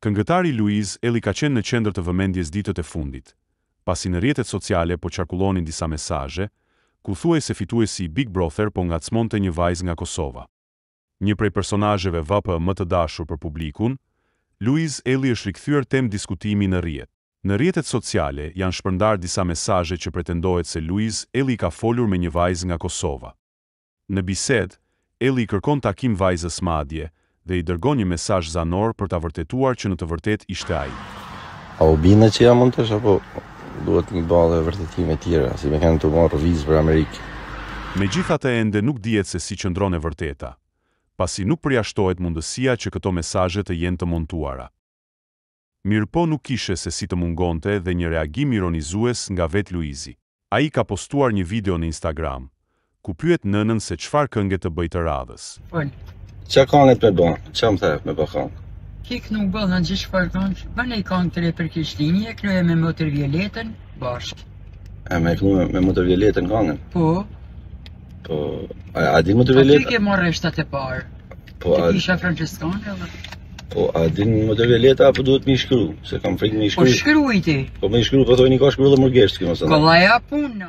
Këngëtari Luiz Eli ka qenë në qendër të vëmendjes ditët e fundit. Pasi në rrjetet sociale po çarkullonin disa mesazhe, ku thuhej se fituesi i Big Brother po ngacmonte një vajz nga Kosova. Një prej personazheve vapë më të dashur për publikun, Luiz Eli është rikthyer tem diskutimi në rrjet. Në rrjetet sociale janë shpërndar disa mesazhe që pretendohet se Luiz Eli ka folur me një vajz nga Kosova. Në bisedë, Eli kërkon takim vajzës madje dhe i dërgon një mesaj zanor për të vërtetuar që në të vërtet ishte aji. A u që ja mund të shë, apo duhet një ba dhe vërtetime tjera, si me kanë të marrë vizë për Amerikë. Me gjitha të ende nuk djetë se si qëndron e vërteta, pasi nuk përjashtohet mundësia që këto mesajet e jenë të montuara. Mirë po nuk ishe se si të mungonte dhe një reagim ironizues nga vetë Luizi. A i ka postuar një video në Instagram, ku pyet nënën se qfar kënge të bëjtë radhës. Pojnë, Qa kanë e të me bënë? Qa më thejë me bënë Kik nuk bënë në gjithë për kanë. Bënë i kanë të le për kishtinje, e kënë e me motër vjeletën, bashkë. E me kënë me, me motër vjeletën kanën? Po. Po, a di motër vjeletën? A ty ke marrë e shtate parë? Po, a... Ti kisha franqeskanë edhe? Po, a di në motër vjeletën, apo duhet mi shkru? Se kam frikë mi po, po, shkru. Po shkru i ti? Po mi shkru, po thoi një ka shkru dhe mërgesht, kjo më